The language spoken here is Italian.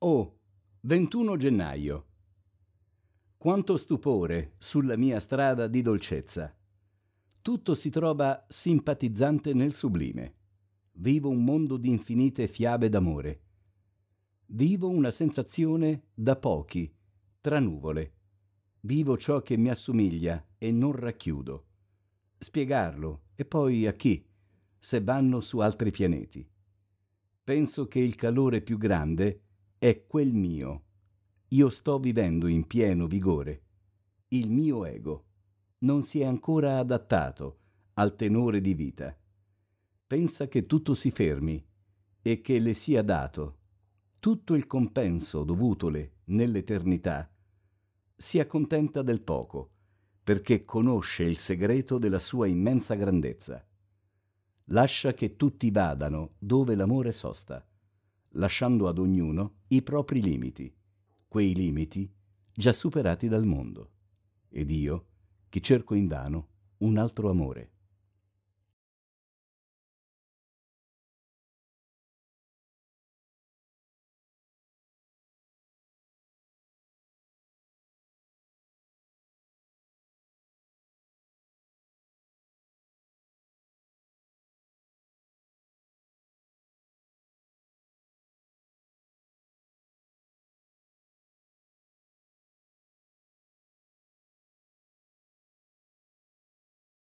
Oh, 21 gennaio. Quanto stupore sulla mia strada di dolcezza. Tutto si trova simpatizzante nel sublime. Vivo un mondo di infinite fiabe d'amore. Vivo una sensazione da pochi, tra nuvole. Vivo ciò che mi assomiglia e non racchiudo. Spiegarlo, e poi a chi, se vanno su altri pianeti. Penso che il calore più grande è quel mio. Io sto vivendo in pieno vigore. Il mio ego non si è ancora adattato al tenore di vita. Pensa che tutto si fermi e che le sia dato tutto il compenso dovutole nell'eternità. Si accontenta del poco, perché conosce il segreto della sua immensa grandezza. Lascia che tutti vadano dove l'amore sosta lasciando ad ognuno i propri limiti, quei limiti già superati dal mondo. Ed io, che cerco invano un altro amore.